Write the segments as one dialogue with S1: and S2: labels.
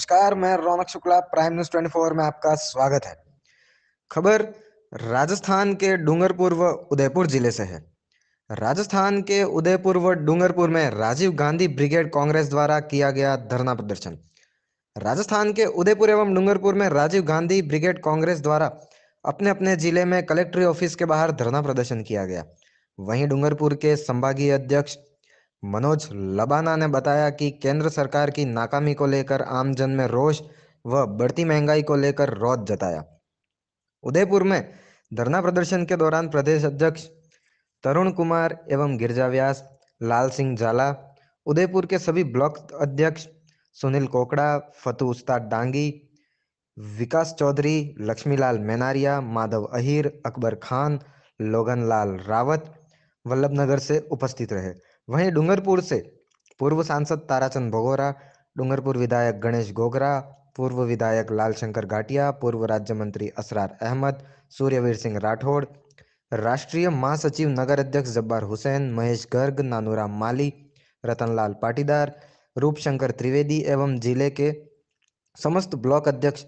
S1: नमस्कार मैं Raunak Shukla Prime News twenty four में आपका स्वागत है खबर राजस्थान के डूंगरपुर व उदयपुर जिले से है राजस्थान के उदयपुर व डूंगरपुर में राजीव गांधी ब्रिगेड कांग्रेस द्वारा किया गया धरना प्रदर्शन राजस्थान के उदयपुर एवं डूंगरपुर में राजीव गांधी ब्रिगेड कांग्रेस द्वारा अपने अपने जिले में कलेक्ट्री ऑफिस के बाहर धरना प्रदर्शन किया गया वहीं डूंगरपुर के संभागीय अध्यक्ष मनोज लबाना ने बताया कि केंद्र सरकार की नाकामी को लेकर आमजन में रोष व बढ़ती महंगाई को लेकर रोध जताया उदयपुर में धरना प्रदर्शन के दौरान प्रदेश अध्यक्ष तरुण कुमार एवं गिरजा व्यास लाल सिंह झाला उदयपुर के सभी ब्लॉक अध्यक्ष सुनील कोकड़ा फतु उस्ताद डांगी विकास चौधरी लक्ष्मीलाल मेनारिया माधव अहिर अकबर खान लोगन लाल रावत वल्लभनगर से उपस्थित रहे वहीं डूंगरपुर से पूर्व सांसद ताराचंद भगोरा डूंगरपुर विधायक गणेश गोगरा पूर्व विधायक लाल शंकर घाटिया पूर्व राज्य मंत्री असरार अहमद सूर्यवीर सिंह राठौड़ राष्ट्रीय महासचिव नगर अध्यक्ष जब्बार हुसैन महेश गर्ग नानूराम माली रतनलाल पाटीदार रूपशंकर त्रिवेदी एवं जिले के समस्त ब्लॉक अध्यक्ष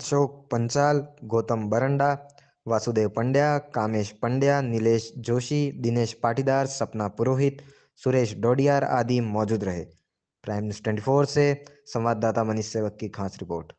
S1: अशोक पंचाल गौतम बरंडा वासुदेव पंड्या कामेश पंड्या नीलेश जोशी दिनेश पाटीदार सपना पुरोहित सुरेश डोडियार आदि मौजूद रहे प्राइम न्यूज ट्वेंटी से संवाददाता मनीष सेवक की खास रिपोर्ट